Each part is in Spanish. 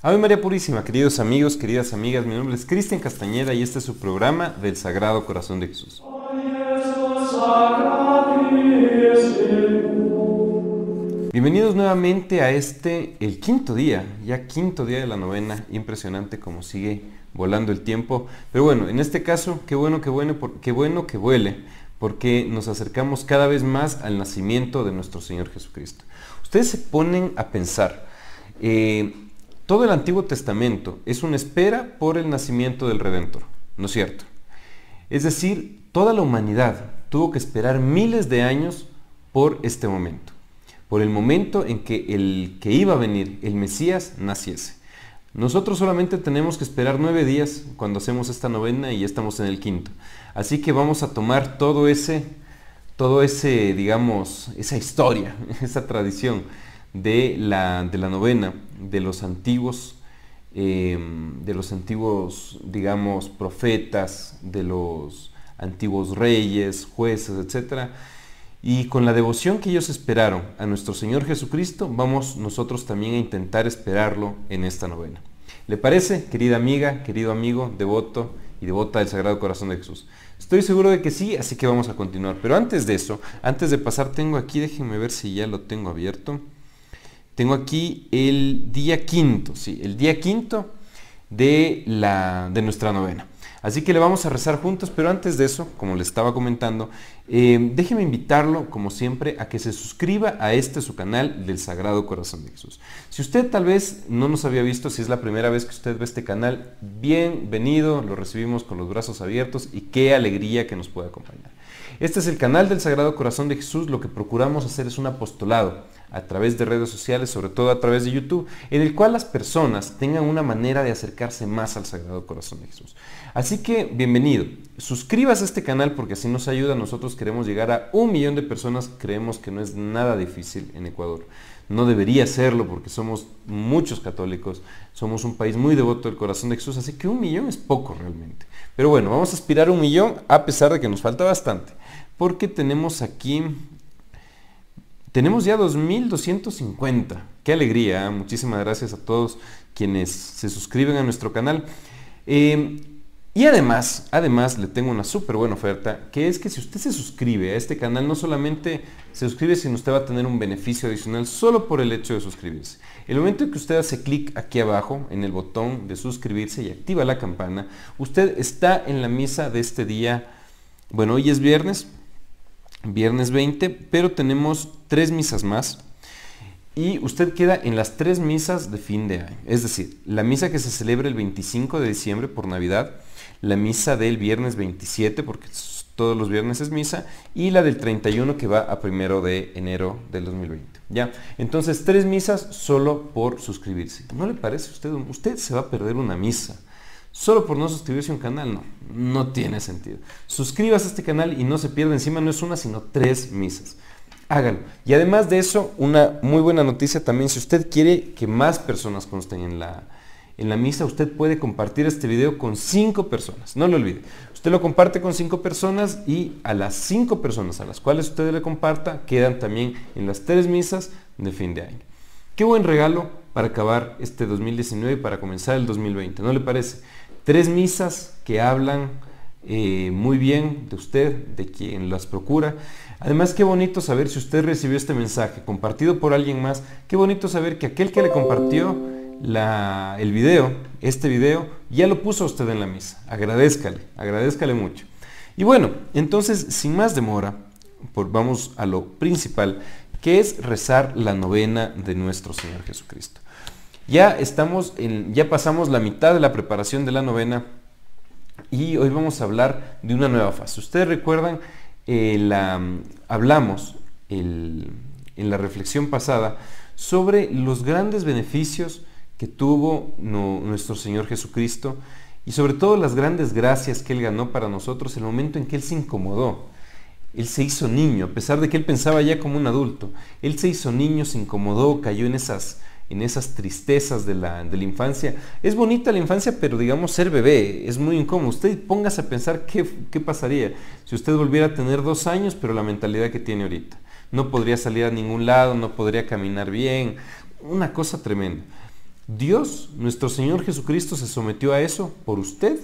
Ave María Purísima, queridos amigos, queridas amigas, mi nombre es Cristian Castañeda y este es su programa del Sagrado Corazón de Jesús. Bienvenidos nuevamente a este, el quinto día, ya quinto día de la novena, impresionante como sigue volando el tiempo, pero bueno, en este caso, qué bueno, qué bueno, qué bueno que vuele, porque nos acercamos cada vez más al nacimiento de nuestro Señor Jesucristo. Ustedes se ponen a pensar, eh, todo el Antiguo Testamento es una espera por el nacimiento del Redentor, ¿no es cierto? Es decir, toda la humanidad tuvo que esperar miles de años por este momento, por el momento en que el que iba a venir, el Mesías, naciese. Nosotros solamente tenemos que esperar nueve días cuando hacemos esta novena y ya estamos en el quinto. Así que vamos a tomar todo ese, todo ese, digamos, esa historia, esa tradición de la, de la novena, de los antiguos, em, de los antiguos, digamos, profetas, de los antiguos reyes, jueces, etc. Y con la devoción que ellos esperaron a nuestro Señor Jesucristo, vamos nosotros también a intentar esperarlo en esta novena. ¿Le parece, querida amiga, querido amigo, devoto y devota del Sagrado Corazón de Jesús? Estoy seguro de que sí, así que vamos a continuar. Pero antes de eso, antes de pasar, tengo aquí, déjenme ver si ya lo tengo abierto. Tengo aquí el día quinto, sí, el día quinto de, la, de nuestra novena. Así que le vamos a rezar juntos, pero antes de eso, como le estaba comentando, eh, déjeme invitarlo, como siempre, a que se suscriba a este su canal del Sagrado Corazón de Jesús. Si usted tal vez no nos había visto, si es la primera vez que usted ve este canal, bienvenido, lo recibimos con los brazos abiertos y qué alegría que nos puede acompañar. Este es el canal del Sagrado Corazón de Jesús, lo que procuramos hacer es un apostolado a través de redes sociales, sobre todo a través de YouTube, en el cual las personas tengan una manera de acercarse más al Sagrado Corazón de Jesús. Así que bienvenido, Suscríbase a este canal porque así nos ayuda, nosotros queremos llegar a un millón de personas, creemos que no es nada difícil en Ecuador. No debería serlo porque somos muchos católicos, somos un país muy devoto del corazón de Jesús, así que un millón es poco realmente. Pero bueno, vamos a aspirar a un millón a pesar de que nos falta bastante, porque tenemos aquí tenemos ya 2.250. Qué alegría. ¿eh? Muchísimas gracias a todos quienes se suscriben a nuestro canal. Em, y además, además le tengo una súper buena oferta, que es que si usted se suscribe a este canal, no solamente se suscribe, sino usted va a tener un beneficio adicional solo por el hecho de suscribirse. El momento en que usted hace clic aquí abajo en el botón de suscribirse y activa la campana, usted está en la misa de este día. Bueno, hoy es viernes, viernes 20, pero tenemos tres misas más y usted queda en las tres misas de fin de año. Es decir, la misa que se celebra el 25 de diciembre por Navidad, la misa del viernes 27, porque todos los viernes es misa, y la del 31 que va a primero de enero del 2020. Ya, entonces tres misas solo por suscribirse. ¿No le parece a usted? Usted se va a perder una misa solo por no suscribirse a un canal, no, no tiene sentido. Suscríbase a este canal y no se pierda encima, no es una, sino tres misas. Hágalo. Y además de eso, una muy buena noticia también, si usted quiere que más personas consten en la, en la misa, usted puede compartir este video con cinco personas, no lo olvide. Usted lo comparte con cinco personas y a las cinco personas a las cuales usted le comparta quedan también en las tres misas de fin de año. Qué buen regalo para acabar este 2019 y para comenzar el 2020, ¿no le parece? Tres misas que hablan eh, muy bien de usted, de quien las procura. Además, qué bonito saber si usted recibió este mensaje compartido por alguien más. Qué bonito saber que aquel que le compartió el video, este video, ya lo puso a usted en la misa. Agradezcale, agradezcale mucho. Y bueno, entonces, sin más demora, vamos a lo principal, que es rezar la novena de nuestro Señor Jesucristo. Ya estamos ya pasamos la mitad de la preparación de la novena y hoy vamos a hablar de una nueva fase. Ustedes recuerdan, eh, hablamos en la reflexión pasada sobre los grandes beneficios que tuvo nuestro Señor Jesucristo y sobre todo las grandes gracias que Él ganó para nosotros el momento en que Él se incomodó. Él se hizo niño, a pesar de que Él pensaba ya como un adulto. Él se hizo niño, se incomodó, cayó en esas en esas tristezas de la, infancia. Es bonita la infancia, pero digamos ser bebé es muy incómodo. Usted póngase a pensar qué, qué pasaría si usted volviera a tener dos años, pero la mentalidad que tiene ahorita. No podría salir a ningún lado, no podría caminar bien. Una cosa tremenda. Dios, nuestro Señor Jesucristo, se sometió a eso por usted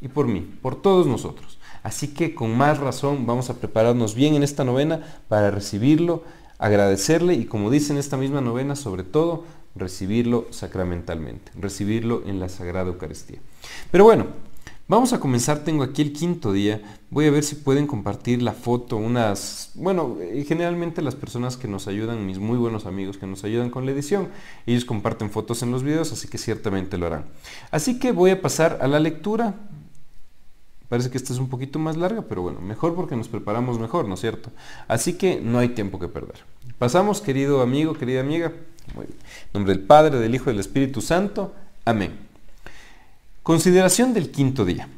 y por mí, por todos nosotros. Así que con más razón vamos a prepararnos bien en esta novena para recibirlo, agradecerle y como dice en esta misma novena, sobre todo, recibirlo sacramentalmente, recibirlo en la Sagrada Eucaristía. Pero bueno, vamos a comenzar, tengo aquí el quinto día, voy a ver si pueden compartir la foto, unas, bueno, eh, generalmente las personas que nos ayudan, mis muy buenos amigos que nos ayudan con la edición, ellos comparten fotos en los videos, así que ciertamente lo harán. Así que voy a pasar a la lectura. Parece que esta es un poquito más larga, pero bueno, mejor porque nos preparamos mejor, ¿no es cierto? Así que no hay tiempo que perder. Pasamos, querido amigo, querida amiga, muy En nombre del Padre, del Hijo y del Espíritu Santo. Amén. Consideración del quinto día.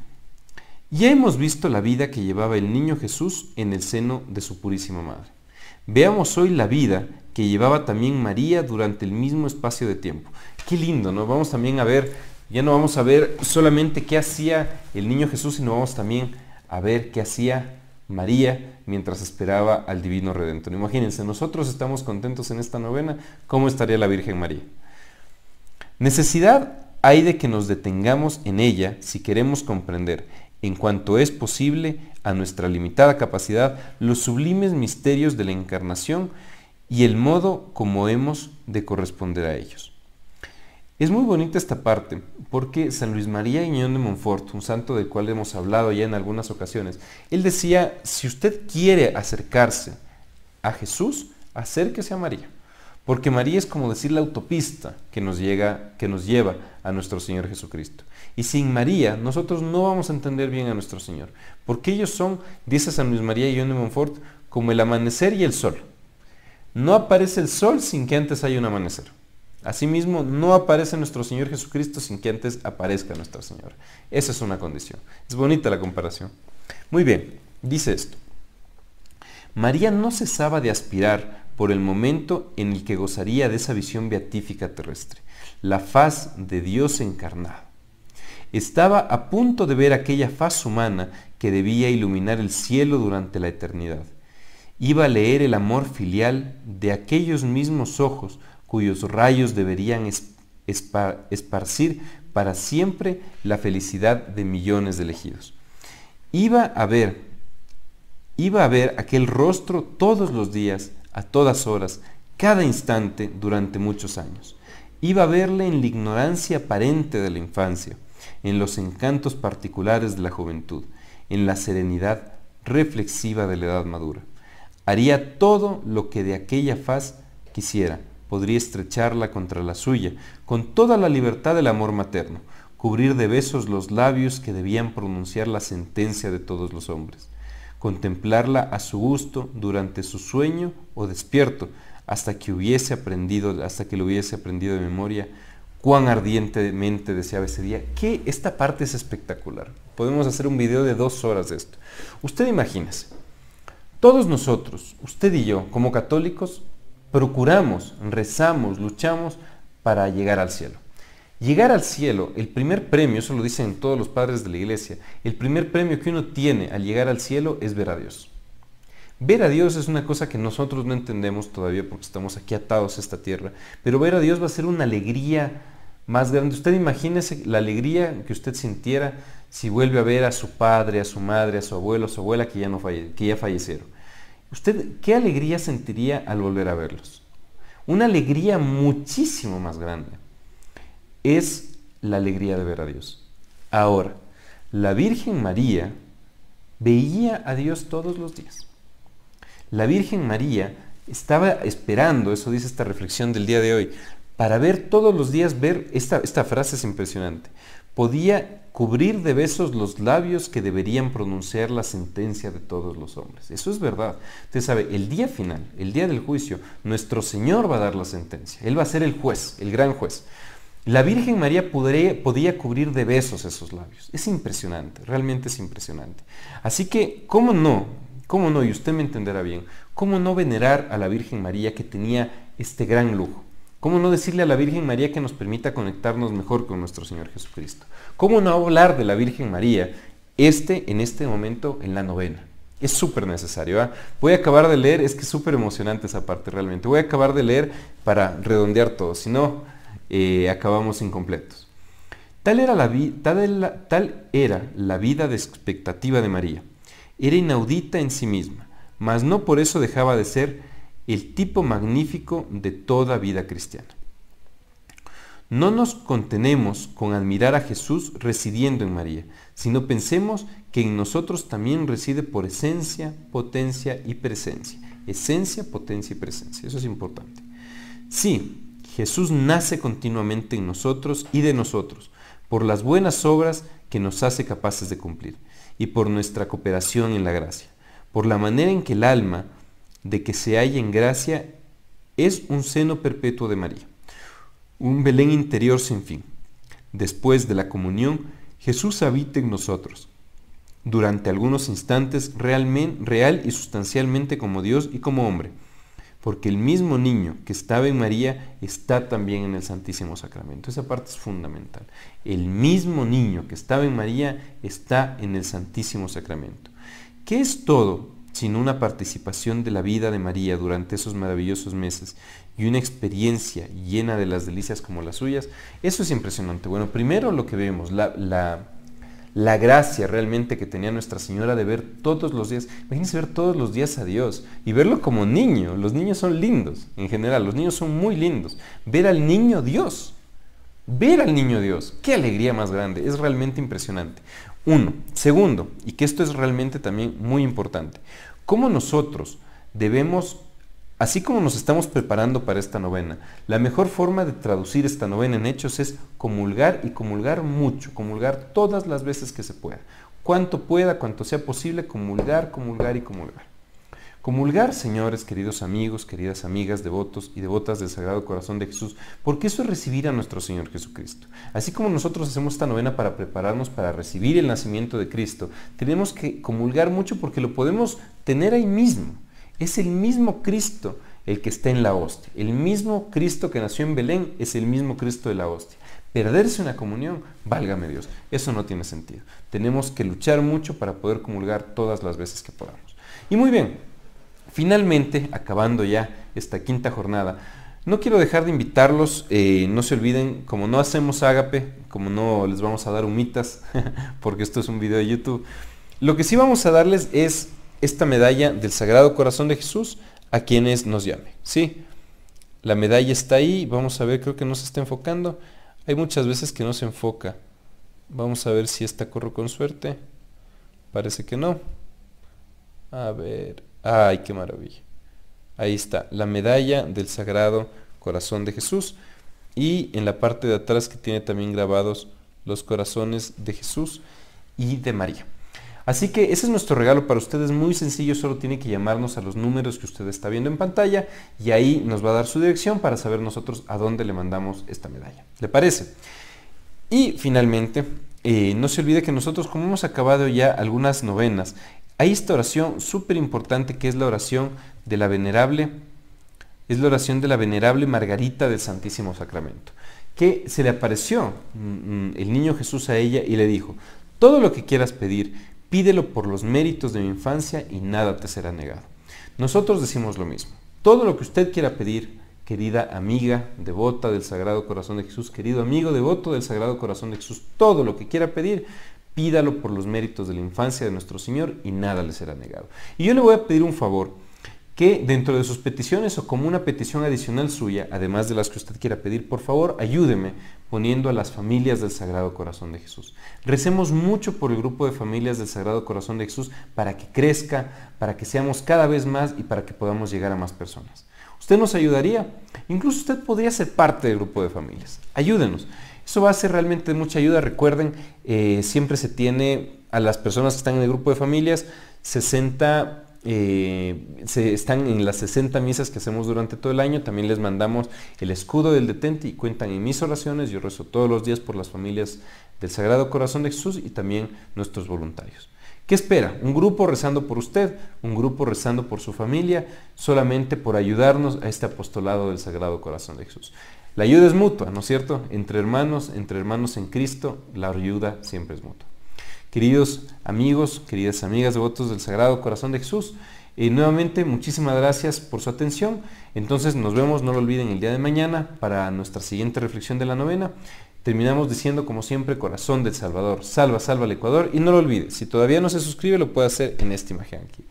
Ya hemos visto la vida que llevaba el niño Jesús en el seno de su purísima madre. Veamos hoy la vida que llevaba también María durante el mismo espacio de tiempo. Qué lindo, ¿no? Vamos también a ver, ya no vamos a ver solamente qué hacía el niño Jesús, sino vamos también a ver qué hacía María mientras esperaba al Divino Redentor. Imagínense, nosotros estamos contentos en esta novena, ¿cómo estaría la Virgen María? Necesidad hay de que nos detengamos en ella si queremos comprender, en cuanto es posible, a nuestra limitada capacidad, los sublimes misterios de la encarnación y el modo como hemos de corresponder a ellos. Es muy bonita esta parte, porque San Luis María Iñón de Montfort, un santo del cual hemos hablado ya en algunas ocasiones, él decía, si usted quiere acercarse a Jesús, acérquese a María. Porque María es como decir la autopista que nos, llega, que nos lleva a nuestro Señor Jesucristo. Y sin María nosotros no vamos a entender bien a nuestro Señor. Porque ellos son, dice San Luis María Iñón de Montfort, como el amanecer y el sol. No aparece el sol sin que antes haya un amanecer. Asimismo, no aparece nuestro Señor Jesucristo sin que antes aparezca nuestra Señora. Esa es una condición. Es bonita la comparación. Muy bien, dice esto. María no cesaba de aspirar por el momento en el que gozaría de esa visión beatífica terrestre, la faz de Dios encarnado. Estaba a punto de ver aquella faz humana que debía iluminar el cielo durante la eternidad. Iba a leer el amor filial de aquellos mismos ojos cuyos rayos deberían esparcir para siempre la felicidad de millones de elegidos. Iba a ver, iba a ver aquel rostro todos los días, a todas horas, cada instante durante muchos años. Iba a verle en la ignorancia aparente de la infancia, en los encantos particulares de la juventud, en la serenidad reflexiva de la edad madura. Haría todo lo que de aquella faz quisiera, podría estrecharla contra la suya, con toda la libertad del amor materno, cubrir de besos los labios que debían pronunciar la sentencia de todos los hombres, contemplarla a su gusto durante su sueño o despierto, hasta que hubiese aprendido, hasta que lo hubiese aprendido de memoria, cuán ardientemente deseaba ese día, que esta parte es espectacular. Podemos hacer un video de dos horas de esto. Usted imagínese, todos nosotros, usted y yo, como católicos, procuramos, rezamos, luchamos para llegar al cielo. Llegar al cielo, el primer premio, eso lo dicen todos los padres de la iglesia, el primer premio que uno tiene al llegar al cielo es ver a Dios. Ver a Dios es una cosa que nosotros no entendemos todavía porque estamos aquí atados a esta tierra, pero ver a Dios va a ser una alegría más grande. Usted imagínese la alegría que usted sintiera si vuelve a ver a su padre, a su madre, a su abuelo, a su abuela que ya, no que ya fallecieron ¿Usted qué alegría sentiría al volver a verlos? Una alegría muchísimo más grande es la alegría de ver a Dios. Ahora, la Virgen María veía a Dios todos los días. La Virgen María estaba esperando, eso dice esta reflexión del día de hoy, para ver todos los días, ver, esta, esta frase es impresionante, podía cubrir de besos los labios que deberían pronunciar la sentencia de todos los hombres. Eso es verdad. Usted sabe, el día final, el día del juicio, nuestro Señor va a dar la sentencia. Él va a ser el juez, el gran juez. La Virgen María podía cubrir de besos esos labios. Es impresionante, realmente es impresionante. Así que, ¿cómo no? ¿Cómo no? Y usted me entenderá bien. ¿Cómo no venerar a la Virgen María que tenía este gran lujo? ¿Cómo no decirle a la Virgen María que nos permita conectarnos mejor con nuestro Señor Jesucristo? ¿Cómo no hablar de la Virgen María este, en este momento en la novena? Es súper necesario. ¿ah? Voy a acabar de leer, es que es súper emocionante esa parte realmente. Voy a acabar de leer para redondear todo, si no, eh, acabamos incompletos. Tal era, la tal era la vida de expectativa de María. Era inaudita en sí misma, mas no por eso dejaba de ser el tipo magnífico de toda vida cristiana. No nos contenemos con admirar a Jesús residiendo en María, sino pensemos que en nosotros también reside por esencia, potencia y presencia. Esencia, potencia y presencia. Eso es importante. Sí, Jesús nace continuamente en nosotros y de nosotros, por las buenas obras que nos hace capaces de cumplir, y por nuestra cooperación en la gracia, por la manera en que el alma, de que se halla en gracia es un seno perpetuo de María, un Belén interior sin fin. Después de la comunión, Jesús habita en nosotros, durante algunos instantes realmente, real y sustancialmente como Dios y como hombre, porque el mismo niño que estaba en María está también en el Santísimo Sacramento. Esa parte es fundamental. El mismo niño que estaba en María está en el Santísimo Sacramento. ¿Qué es todo sin una participación de la vida de María durante esos maravillosos meses y una experiencia llena de las delicias como las suyas, eso es impresionante. Bueno, primero lo que vemos, la, la, la gracia realmente que tenía Nuestra Señora de ver todos los días, imagínense ver todos los días a Dios y verlo como niño, los niños son lindos en general, los niños son muy lindos, ver al niño Dios, ver al niño Dios, qué alegría más grande, es realmente impresionante. Uno, segundo, y que esto es realmente también muy importante, cómo nosotros debemos, así como nos estamos preparando para esta novena, la mejor forma de traducir esta novena en hechos es comulgar y comulgar mucho, comulgar todas las veces que se pueda. Cuanto pueda, cuanto sea posible, comulgar, comulgar y comulgar. Comulgar, señores, queridos amigos, queridas amigas, devotos y devotas del Sagrado Corazón de Jesús, porque eso es recibir a nuestro Señor Jesucristo. Así como nosotros hacemos esta novena para prepararnos para recibir el nacimiento de Cristo, tenemos que comulgar mucho porque lo podemos tener ahí mismo. Es el mismo Cristo el que está en la hostia. El mismo Cristo que nació en Belén es el mismo Cristo de la hostia. Perderse una comunión, válgame Dios, eso no tiene sentido. Tenemos que luchar mucho para poder comulgar todas las veces que podamos. Y muy bien, Finalmente, acabando ya esta quinta jornada, no quiero dejar de invitarlos, eh, no se olviden, como no hacemos ágape, como no les vamos a dar humitas, porque esto es un video de YouTube, lo que sí vamos a darles es esta medalla del Sagrado Corazón de Jesús a quienes nos llame. Sí, la medalla está ahí, vamos a ver, creo que no se está enfocando. Hay muchas veces que no se enfoca. Vamos a ver si esta corro con suerte. Parece que no. A ver, Ay, qué maravilla. Ahí está, la medalla del Sagrado Corazón de Jesús. Y en la parte de atrás que tiene también grabados los corazones de Jesús y de María. Así que ese es nuestro regalo para ustedes, muy sencillo, solo tiene que llamarnos a los números que usted está viendo en pantalla y ahí nos va a dar su dirección para saber nosotros a dónde le mandamos esta medalla. ¿Le parece? Y finalmente, eh, no se olvide que nosotros, como hemos acabado ya algunas novenas, hay esta oración súper importante que es la oración de la venerable, es la oración de la venerable Margarita del Santísimo Sacramento, que se le apareció mm, mm, el niño Jesús a ella y le dijo, todo lo que quieras pedir, pídelo por los méritos de mi infancia y nada te será negado. Nosotros decimos lo mismo, todo lo que usted quiera pedir, querida amiga devota del Sagrado Corazón de Jesús, querido amigo devoto del Sagrado Corazón de Jesús, todo lo que quiera pedir, pídalo por los méritos de la infancia de nuestro Señor y nada le será negado. Y yo le voy a pedir un favor, que dentro de sus peticiones o como una petición adicional suya, además de las que usted quiera pedir, por favor ayúdeme poniendo a las familias del Sagrado Corazón de Jesús. Recemos mucho por el grupo de familias del Sagrado Corazón de Jesús para que crezca, para que seamos cada vez más y para que podamos llegar a más personas. Usted nos ayudaría, incluso usted podría ser parte del grupo de familias. Ayúdenos. Eso va a ser realmente mucha ayuda. Recuerden, eh, siempre se tiene a las personas que están en el grupo de familias 60 eh, se están en las 60 misas que hacemos durante todo el año. También les mandamos el escudo del detente y cuentan en mis oraciones. Yo rezo todos los días por las familias del Sagrado Corazón de Jesús y también nuestros voluntarios. ¿Qué espera? Un grupo rezando por usted, un grupo rezando por su familia, solamente por ayudarnos a este apostolado del Sagrado Corazón de Jesús. La ayuda es mutua, ¿no es cierto? Entre hermanos, entre hermanos en Cristo, la ayuda siempre es mutua. Queridos amigos, queridas amigas, devotos del Sagrado Corazón de Jesús, Y eh, nuevamente muchísimas gracias por su atención. Entonces nos vemos, no lo olviden, el día de mañana para nuestra siguiente reflexión de la novena. Terminamos diciendo, como siempre, corazón del Salvador. Salva, salva al Ecuador. Y no lo olvide, si todavía no se suscribe, lo puede hacer en esta imagen aquí.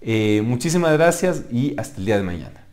Eh, muchísimas gracias y hasta el día de mañana.